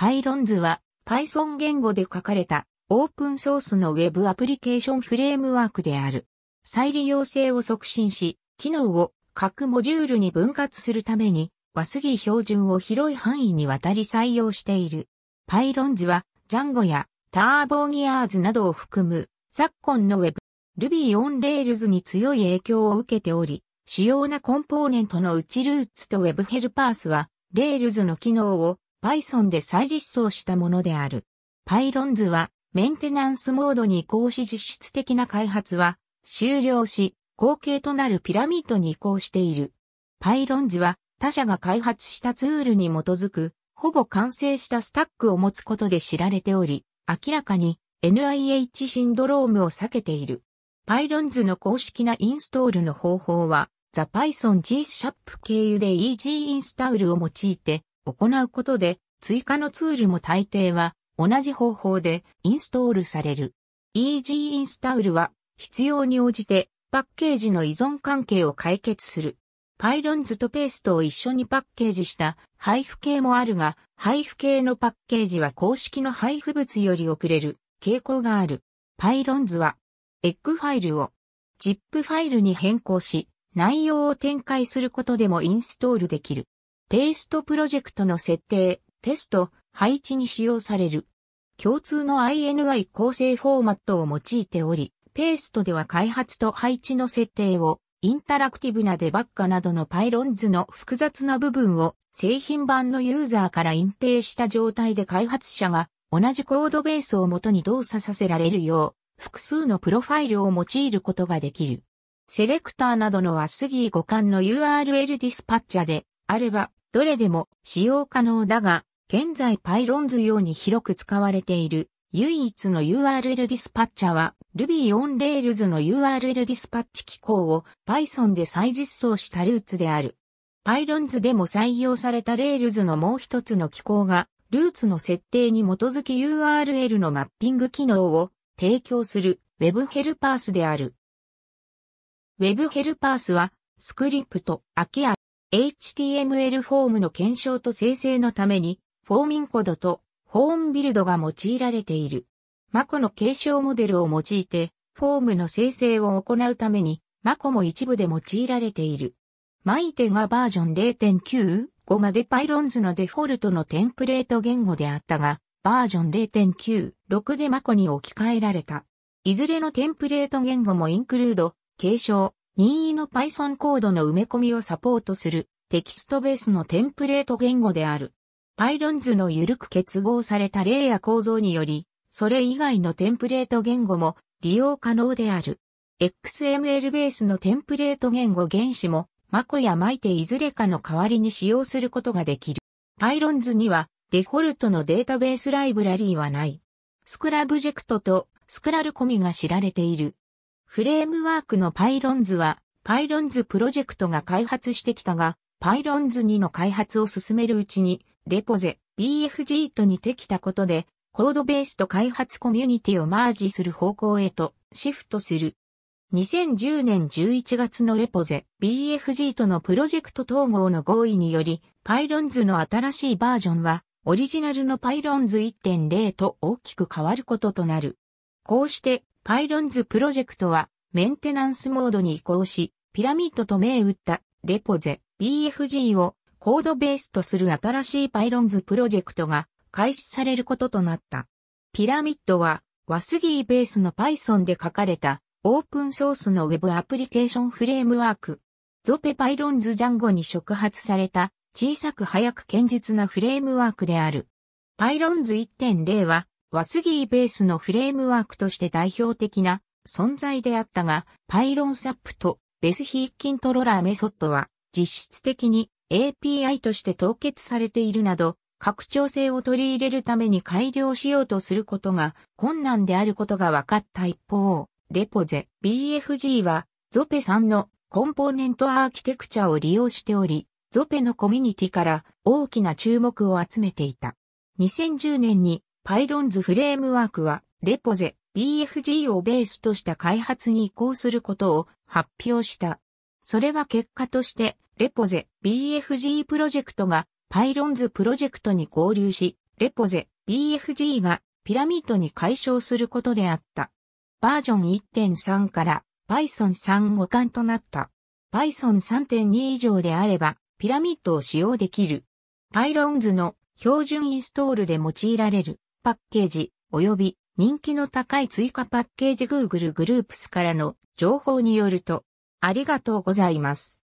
パイロンズは Python 言語で書かれたオープンソースの Web アプリケーションフレームワークである。再利用性を促進し、機能を各モジュールに分割するために、和杉標準を広い範囲にわたり採用している。パイロンズは、ジ j a n g o やターボギアーズなどを含む、昨今の Web、Ruby on Rails に強い影響を受けており、主要なコンポーネントのうちルーツと Web ヘルパースは、Rails の機能を Python で再実装したものである。PyLons はメンテナンスモードに移行し実質的な開発は終了し、後継となるピラミッドに移行している。PyLons は他社が開発したツールに基づく、ほぼ完成したスタックを持つことで知られており、明らかに NIH シンドロームを避けている。PyLons の公式なインストールの方法は、ザ Python G シャップ経由で EG インスタールを用いて、行うことで、追加のツールも大抵は同じ方法でインストールされる。Easy Install は必要に応じてパッケージの依存関係を解決する。パイロンズとペーストを一緒にパッケージした配布系もあるが、配布系のパッケージは公式の配布物より遅れる傾向がある。パイロンズは、エッグファイルを ZIP ファイルに変更し、内容を展開することでもインストールできる。ペーストプロジェクトの設定、テスト、配置に使用される。共通の INI 構成フォーマットを用いており、ペーストでは開発と配置の設定を、インタラクティブなデバッカなどのパイロンズの複雑な部分を製品版のユーザーから隠蔽した状態で開発者が同じコードベースを元に動作させられるよう複数のプロファイルを用いることができる。セレクターなどのはスギー互換の URL ディスパッチャであればどれでも使用可能だが、現在パイロンズ用に広く使われている唯一の URL ディスパッチャは Ruby on Rails の URL ディスパッチ機構を Python で再実装したルーツである。Pylons でも採用された Rails のもう一つの機構がルーツの設定に基づき URL のマッピング機能を提供する Web ヘルパースである。Web ヘルパースはスクリプト、アキア HTML フォームの検証と生成のために、フォーミンコードとフォーンビルドが用いられている。マコの継承モデルを用いて、フォームの生成を行うために、マコも一部で用いられている。マイテがバージョン0.95までパイロンズのデフォルトのテンプレート言語であったが、バージョン0.96でマコに置き換えられた。いずれのテンプレート言語もインクルード、継承、任意の Python コードの埋め込みをサポートするテキストベースのテンプレート言語である。Pylons の緩く結合された例や構造により、それ以外のテンプレート言語も利用可能である。XML ベースのテンプレート言語原子も、マコやマイテいずれかの代わりに使用することができる。Pylons にはデフォルトのデータベースライブラリーはない。スクラブジェクトとスクラルコミが知られている。フレームワークのパイロンズは、パイロンズプロジェクトが開発してきたが、パイロンズ2の開発を進めるうちに、レポゼ、BFG と似てきたことで、コードベースと開発コミュニティをマージする方向へとシフトする。2010年11月のレポゼ BFG とのプロジェクト統合の合意により、パイロンズの新しいバージョンは、オリジナルのパイロンズ1.0と大きく変わることとなる。こうして、パイロンズプロジェクトはメンテナンスモードに移行し、ピラミッドと銘打ったレポゼ BFG をコードベースとする新しいパイロンズプロジェクトが開始されることとなった。ピラミッドはワスギーベースの Python で書かれたオープンソースのウェブアプリケーションフレームワーク。ゾペパイロンズジャンゴに触発された小さく早く堅実なフレームワークである。パイロンズ1.0はワスギーベースのフレームワークとして代表的な存在であったが、パイロンサップとベスヒーキントローラーメソッドは実質的に API として凍結されているなど、拡張性を取り入れるために改良しようとすることが困難であることが分かった一方、レポゼ BFG はゾペさんのコンポーネントアーキテクチャを利用しており、ゾペのコミュニティから大きな注目を集めていた。2010年にパイロンズフレームワークは、レポゼ、BFG をベースとした開発に移行することを発表した。それは結果として、レポゼ、BFG プロジェクトが、パイロンズプロジェクトに合流し、レポゼ、BFG がピラミッドに解消することであった。バージョン1.3から Python 3互換となった。Python 3.2以上であれば、ピラミッドを使用できる。パイロンズの標準インストールで用いられるパッケージ、及び人気の高い追加パッケージ Google グループスからの情報によると、ありがとうございます。